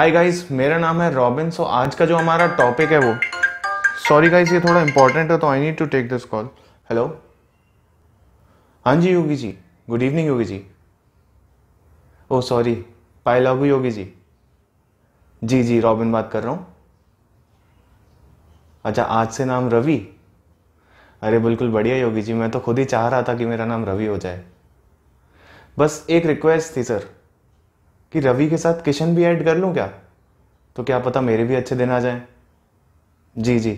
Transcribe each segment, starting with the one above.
Hi guys मेरा नाम है रॉबिन सो आज का जो हमारा टॉपिक है वो सॉरी गाइस ये थोड़ा इंपॉर्टेंट है तो I need to take this call hello हाँ जी Yogi ji good evening Yogi ji oh sorry पाई लव योगी जी जी जी रॉबिन बात कर रहा हूँ अच्छा आज से नाम रवि अरे बिल्कुल बढ़िया योगी जी मैं तो खुद ही चाह रहा था कि मेरा नाम रवि हो जाए बस एक रिक्वेस्ट थी सर कि रवि के साथ किशन भी ऐड कर लूँ क्या तो क्या पता मेरे भी अच्छे दिन आ जाएं जी जी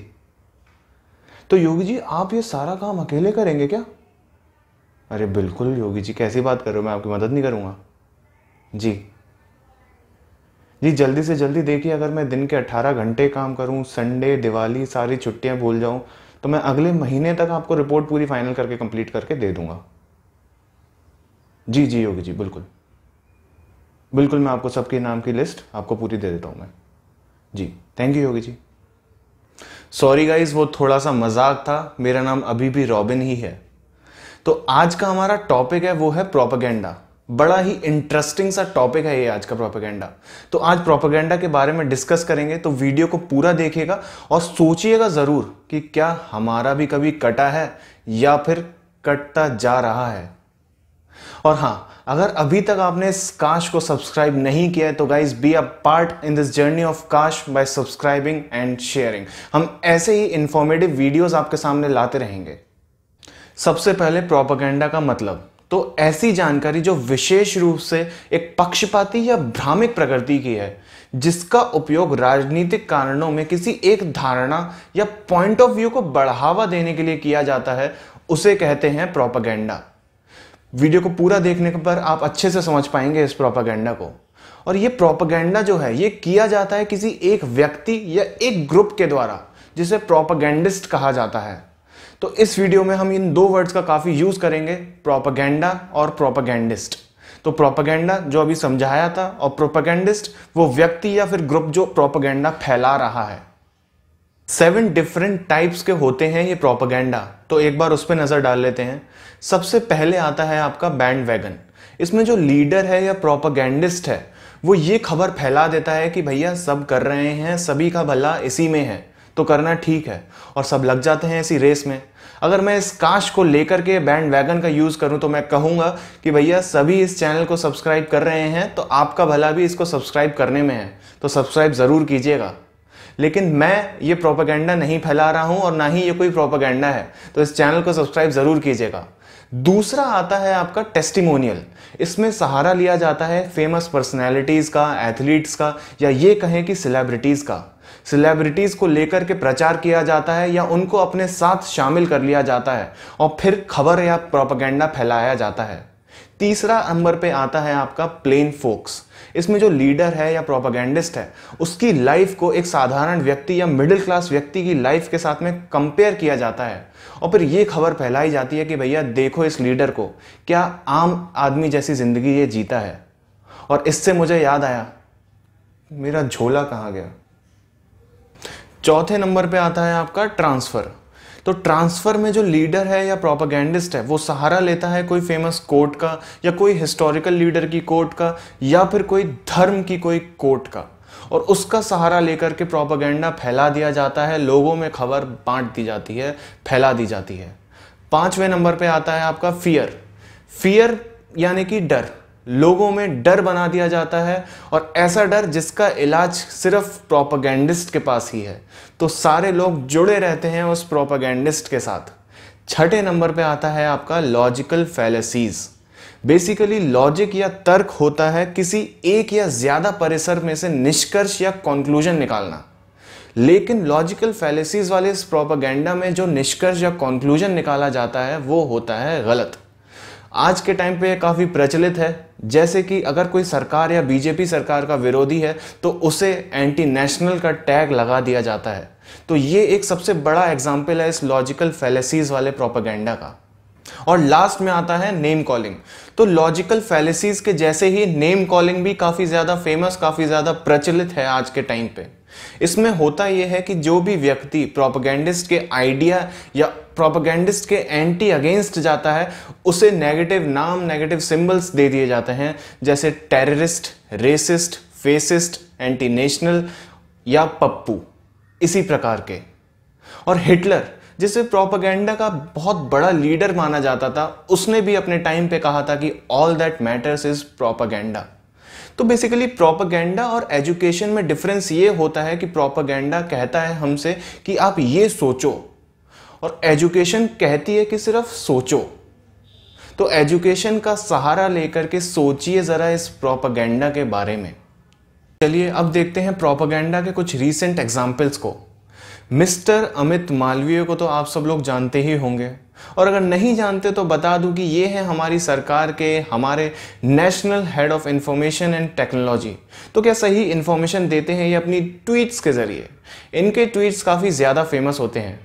तो योगी जी आप ये सारा काम अकेले करेंगे क्या अरे बिल्कुल योगी जी कैसी बात कर रहे हो मैं आपकी मदद नहीं करूँगा जी जी जल्दी से जल्दी देखिए अगर मैं दिन के 18 घंटे काम करूं संडे दिवाली सारी छुट्टियां भूल जाऊं तो मैं अगले महीने तक आपको रिपोर्ट पूरी फाइनल करके कंप्लीट करके दे दूंगा जी जी योगी जी बिल्कुल बिल्कुल मैं आपको सबके नाम की लिस्ट आपको पूरी दे देता हूँ मैं जी thank you Yogi ji sorry guys वो थोड़ा सा मजाक था मेरा नाम अभी भी रॉबिन ही है तो आज का हमारा टॉपिक है वो है प्रोपागेंडा बड़ा ही इंटरेस्टिंग सा टॉपिक है ये आज का प्रोपागेंडा तो आज प्रोपागेंडा के बारे में डिस्कस करेंगे तो वीडियो को पूरा देखिएगा और सोचिएगा ज़रूर कि क्या हमारा भी कभी कटा है या फिर कटता जा रहा है और हाँ अगर अभी तक आपने इस काश को सब्सक्राइब नहीं किया है तो guys be a part in this journey of काश बाय सब्सक्राइबिंग एंड शेयरिंग हम ऐसे ही इंफॉर्मेटिव वीडियोस आपके सामने लाते रहेंगे सबसे पहले प्रोपागेंडा का मतलब तो ऐसी जानकारी जो विशेष रूप से एक पक्षपाती या भ्रामिक प्रकृति की है जिसका उपयोग राजनीतिक कारणों में किसी एक धारणा या पॉइंट ऑफ व्यू को बढ़ावा देने के लिए किया जाता है उसे कहते हैं प्रोपागेंडा वीडियो को पूरा देखने पर आप अच्छे से समझ पाएंगे इस प्रोपागेंडा को और ये प्रोपागेंडा जो है ये किया जाता है किसी एक व्यक्ति या एक ग्रुप के द्वारा जिसे प्रोपागेंडिस्ट कहा जाता है तो इस वीडियो में हम इन दो वर्ड्स का काफ़ी यूज़ करेंगे प्रोपागेंडा और प्रोपागेंडिस्ट तो प्रोपागेंडा जो अभी समझाया था और प्रोपागेंडिस्ट वो व्यक्ति या फिर ग्रुप जो प्रोपागेंडा फैला रहा है सेवन डिफरेंट टाइप्स के होते हैं ये प्रोपागेंडा तो एक बार उस पर नज़र डाल लेते हैं सबसे पहले आता है आपका बैंड वैगन इसमें जो लीडर है या प्रोपागेंडिस्ट है वो ये खबर फैला देता है कि भैया सब कर रहे हैं सभी का भला इसी में है तो करना ठीक है और सब लग जाते हैं इसी रेस में अगर मैं इस काश को लेकर के बैंड वैगन का यूज़ करूं तो मैं कहूंगा कि भैया सभी इस चैनल को सब्सक्राइब कर रहे हैं तो आपका भला भी इसको सब्सक्राइब करने में है तो सब्सक्राइब ज़रूर कीजिएगा लेकिन मैं ये प्रोपागेंडा नहीं फैला रहा हूं और ना ही ये कोई प्रोपागेंडा है तो इस चैनल को सब्सक्राइब ज़रूर कीजिएगा दूसरा आता है आपका टेस्टिमोनियल इसमें सहारा लिया जाता है फेमस पर्सनैलिटीज़ का एथलीट्स का या ये कहें कि सेलेब्रिटीज का सेलेब्रिटीज को लेकर के प्रचार किया जाता है या उनको अपने साथ शामिल कर लिया जाता है और फिर खबर या प्रोपागेंडा फैलाया जाता है तीसरा नंबर पे आता है आपका प्लेन फोक्स इसमें जो लीडर है या प्रोपागेंडिस्ट है उसकी लाइफ को एक साधारण व्यक्ति या मिडिल क्लास व्यक्ति की लाइफ के साथ में कंपेयर किया जाता है और फिर ये खबर फैलाई जाती है कि भैया देखो इस लीडर को क्या आम आदमी जैसी जिंदगी ये जीता है और इससे मुझे याद आया मेरा झोला कहाँ गया चौथे नंबर पे आता है आपका ट्रांसफर तो ट्रांसफ़र में जो लीडर है या प्रोपागेंडिस्ट है वो सहारा लेता है कोई फेमस कोर्ट का या कोई हिस्टोरिकल लीडर की कोर्ट का या फिर कोई धर्म की कोई कोर्ट का और उसका सहारा लेकर के प्रोपागेंडा फैला दिया जाता है लोगों में खबर बांट दी जाती है फैला दी जाती है पांचवें नंबर पे आता है आपका फियर फियर यानी कि डर लोगों में डर बना दिया जाता है और ऐसा डर जिसका इलाज सिर्फ प्रोपागेंडिस्ट के पास ही है तो सारे लोग जुड़े रहते हैं उस प्रोपागेंडिस्ट के साथ छठे नंबर पे आता है आपका लॉजिकल फैलेसीज़ बेसिकली लॉजिक या तर्क होता है किसी एक या ज्यादा परिसर में से निष्कर्ष या कॉन्क्लूजन निकालना लेकिन लॉजिकल फैलेसीज वाले इस प्रोपागेंडा में जो निष्कर्ष या कॉन्क्लूजन निकाला जाता है वो होता है गलत आज के टाइम पे काफ़ी प्रचलित है जैसे कि अगर कोई सरकार या बीजेपी सरकार का विरोधी है तो उसे एंटी नेशनल का टैग लगा दिया जाता है तो ये एक सबसे बड़ा एग्जाम्पल है इस लॉजिकल फैलेसीज वाले प्रोपागेंडा का और लास्ट में आता है नेम कॉलिंग तो लॉजिकल फैलेसीज के जैसे ही नेम कॉलिंग भी काफ़ी ज़्यादा फेमस काफ़ी ज़्यादा प्रचलित है आज के टाइम पे इसमें होता यह है कि जो भी व्यक्ति प्रोपागेंडिस्ट के आइडिया या प्रोपगेंडिस्ट के एंटी अगेंस्ट जाता है उसे नेगेटिव नाम नेगेटिव सिंबल्स दे दिए जाते हैं जैसे terrorist racist fascist anti national या पप्पू इसी प्रकार के और हिटलर जिसे प्रोपागेंडा का बहुत बड़ा लीडर माना जाता था उसने भी अपने टाइम पे कहा था कि all that matters is propaganda तो बेसिकली प्रोपागेंडा और एजुकेशन में डिफरेंस ये होता है कि प्रोपागेंडा कहता है हमसे कि आप ये सोचो और एजुकेशन कहती है कि सिर्फ सोचो तो एजुकेशन का सहारा लेकर के सोचिए ज़रा इस प्रोपागेंडा के बारे में चलिए अब देखते हैं प्रोपागेंडा के कुछ रीसेंट एग्जाम्पल्स को मिस्टर अमित मालवीय को तो आप सब लोग जानते ही होंगे और अगर नहीं जानते तो बता दूं कि ये है हमारी सरकार के हमारे national head of information and technology तो क्या सही इन्फॉर्मेशन देते हैं ये अपनी ट्वीट्स के ज़रिए इनके ट्वीट्स काफ़ी ज़्यादा फेमस होते हैं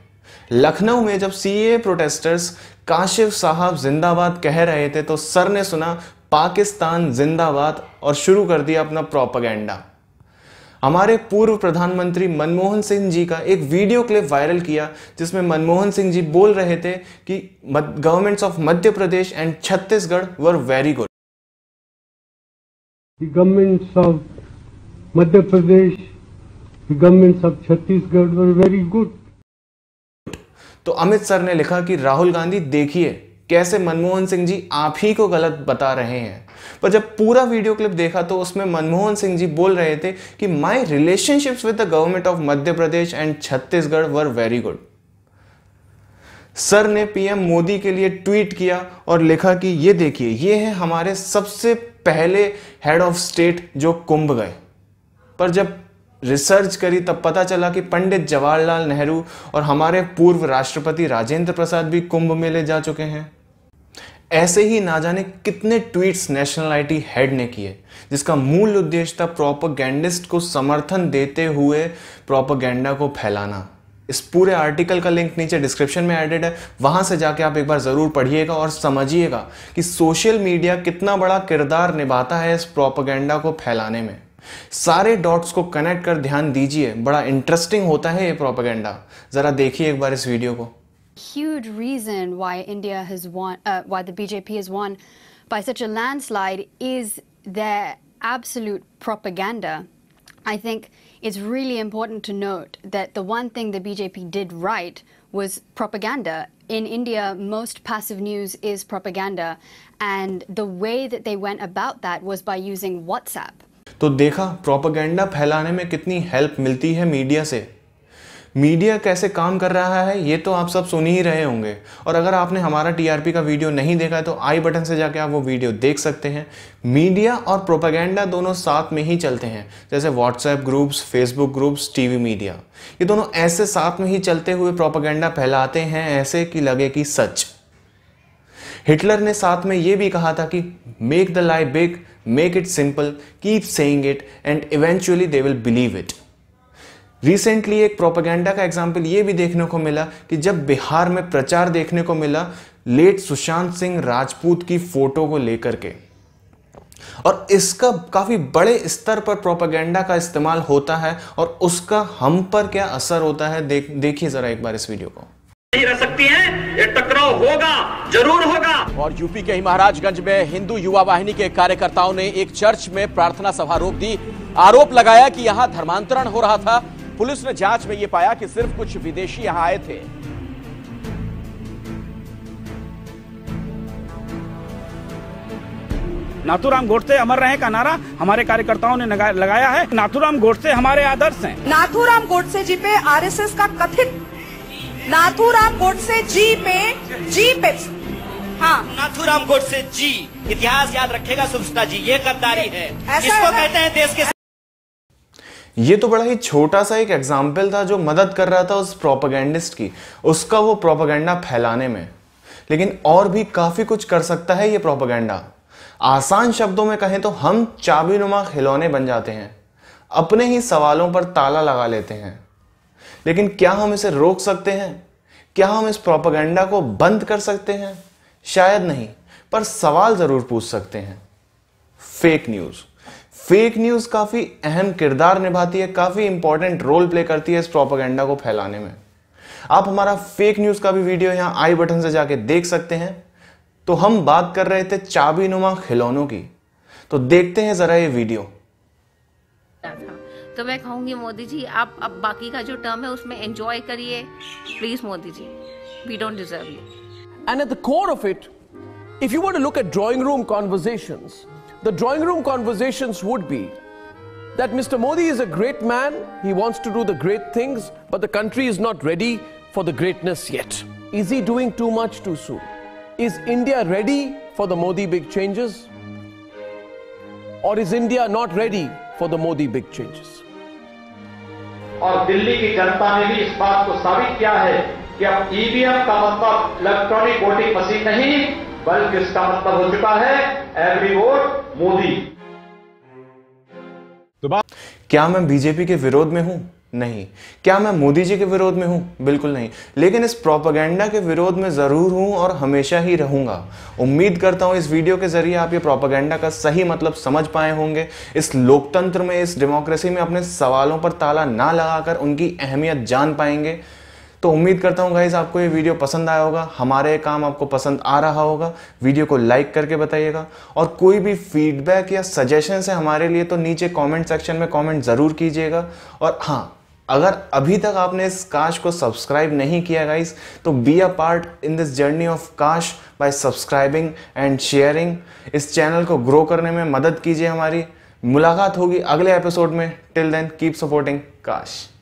लखनऊ में जब ए प्रोटेस्टर्स काशिफ साहब जिंदाबाद कह रहे थे तो सर ने सुना पाकिस्तान जिंदाबाद और शुरू कर दिया अपना प्रोपागेंडा हमारे पूर्व प्रधानमंत्री मनमोहन सिंह जी का एक वीडियो क्लिप वायरल किया जिसमें मनमोहन सिंह जी बोल रहे थे कि governments of Madhya Pradesh and Chhattisgarh were very good governments of Madhya Pradesh governments of Chhattisgarh were very good तो अमित सर ने लिखा कि राहुल गांधी देखिए कैसे मनमोहन सिंह जी आप ही को गलत बता रहे हैं पर जब पूरा वीडियो क्लिप देखा तो उसमें मनमोहन सिंह जी बोल रहे थे कि my relationships with the government of Madhya Pradesh and Chhattisgarh were very good sir ने पीएम मोदी के लिए ट्वीट किया और लिखा कि ये देखिए ये है हमारे सबसे पहले हेड ऑफ स्टेट जो कुंभ गए पर जब रिसर्च करी तब पता चला कि पंडित जवाहरलाल नेहरू और हमारे पूर्व राष्ट्रपति राजेंद्र प्रसाद भी कुंभ मेले जा चुके हैं ऐसे ही ना जाने कितने ट्वीट्स आईटी हेड ने किए जिसका मूल उद्देश्य था प्रोपोगेंडिस्ट को समर्थन देते हुए प्रोपोगेंडा को फैलाना इस पूरे आर्टिकल का लिंक नीचे डिस्क्रिप्शन में एडेड है वहां से जाके आप एक बार ज़रूर पढ़िएगा और समझिएगा कि सोशल मीडिया कितना बड़ा किरदार निभाता है इस प्रोपोगेंडा को फैलाने में सारे डॉट्स को कनेक्ट कर ध्यान दीजिए बड़ा इंटरेस्टिंग होता है ये प्रोपोगेंडा ज़रा देखिए एक बार इस वीडियो को huge reason why India has won, uh, why the BJP has won by such a landslide is their absolute propaganda. I think it's really important to note that the one thing the BJP did right was propaganda. In India, most passive news is propaganda. And the way that they went about that was by using WhatsApp. तो देखा propaganda फैलाने में कितनी help मिलती है media से media कैसे काम कर रहा है ये तो आप सब सुन ही रहे होंगे और अगर आपने हमारा टीआरपी का वीडियो नहीं देखा तो आई बटन से जाके आप वो वीडियो देख सकते हैं मीडिया और प्रोपागेंडा दोनों साथ में ही चलते हैं जैसे WhatsApp groups Facebook groups TV media ये दोनों ऐसे साथ में ही चलते हुए प्रोपागेंडा फैलाते हैं ऐसे कि लगे कि सच हिटलर ने साथ में ये भी कहा था कि make the life big make it simple keep saying it and eventually they will believe it recently एक प्रोपागेंडा का एग्जाम्पल ये भी देखने को मिला कि जब बिहार में प्रचार देखने को मिला लेट सुशांत सिंह राजपूत की फोटो को लेकर के और इसका काफ़ी बड़े स्तर पर प्रोपागेंडा का इस्तेमाल होता है और उसका हम पर क्या असर होता है देख देखिए जरा एक बार इस वीडियो को नहीं रह सकती है ये टकराव होगा जरूर होगा और यूपी के ही महाराजगंज में हिंदू युवा वाहिनी के कार्यकर्ताओं ने एक चर्च में प्रार्थना सभा रोक दी आरोप लगाया कि यहां धर्मांतरण हो रहा था पुलिस ने जांच में यह पाया कि सिर्फ कुछ विदेशी यहां आए थे नाथुराम गोडसे अमर रहे का नारा हमारे कार्यकर्ताओं ने लगाया है नाथुराम गोडसे हमारे आदर्श हैं। नाथुराम गोडसे जी पे आरएसएस का कथित नाथुराम गोडसे जी पे जी पे हाँ नाथुराम गोडसे जी इतिहास याद रखेगा सुष्टा जी ये गद्दारी है इसको कहते हैं देश के ये तो बड़ा ही छोटा सा एक एग्जाम्पल था जो मदद कर रहा था उस प्रोपागेंडिस्ट की उसका वो प्रोपागेंडा फैलाने में लेकिन और भी काफ़ी कुछ कर सकता है ये प्रोपागेंडा आसान शब्दों में कहें तो हम चाबी नुमा खिलौने बन जाते हैं अपने ही सवालों पर ताला लगा लेते हैं लेकिन क्या हम इसे रोक सकते हैं क्या हम इस प्रोपागेंडा को बंद कर सकते हैं शायद नहीं पर सवाल ज़रूर पूछ सकते हैं फेक न्यूज़ फेक न्यूज काफी अहम किरदार निभाती है काफी इंपॉर्टेंट रोल प्ले करती है इस प्रोपागेंडा को फैलाने में आप हमारा फेक न्यूज का भी वीडियो यहां आई बटन से जाके देख सकते हैं तो हम बात कर रहे थे चाबी नुमा खिलौनों की तो देखते हैं जरा ये वीडियो तो मैं कहूंगी मोदी जी आप अब बाकी का जो टर्म है उसमें एंजॉय करिए please Modi ji we don't deserve you and at the core of it if you want to look at drawing room conversations the drawing room conversations would be that Mr. Modi is a great man, he wants to do the great things, but the country is not ready for the greatness yet. Is he doing too much too soon? Is India ready for the Modi big changes? Or is India not ready for the Modi big changes? और दिल्ली की जनता ने भी इस बात को साबित किया है कि अब ईवीएम का मतलब इलेक्ट्रॉनिक वोटिंग मशीन नहीं बल्कि इसका मतलब हो चुका है एवरी वोट मोदी क्या मैं बीजेपी के विरोध में हूं नहीं क्या मैं मोदी जी के विरोध में हूं बिल्कुल नहीं लेकिन इस प्रोपागेंडा के विरोध में ज़रूर हूं और हमेशा ही रहूंगा उम्मीद करता हूं इस वीडियो के जरिए आप ये प्रोपागेंडा का सही मतलब समझ पाए होंगे इस लोकतंत्र में इस डेमोक्रेसी में अपने सवालों पर ताला ना लगाकर उनकी अहमियत जान पाएंगे तो उम्मीद करता हूँ गाइज आपको ये वीडियो पसंद आया होगा हमारे काम आपको पसंद आ रहा होगा वीडियो को लाइक करके बताइएगा और कोई भी फीडबैक या सजेशन है हमारे लिए तो नीचे कॉमेंट सेक्शन में कॉमेंट ज़रूर कीजिएगा और हाँ अगर अभी तक आपने इस काश को सब्सक्राइब नहीं किया गाइज तो be a part in this journey of काश बाय सब्सक्राइबिंग एंड शेयरिंग इस चैनल को ग्रो करने में मदद कीजिए हमारी मुलाकात होगी अगले एपिसोड में टिल देन कीप सपोर्टिंग काश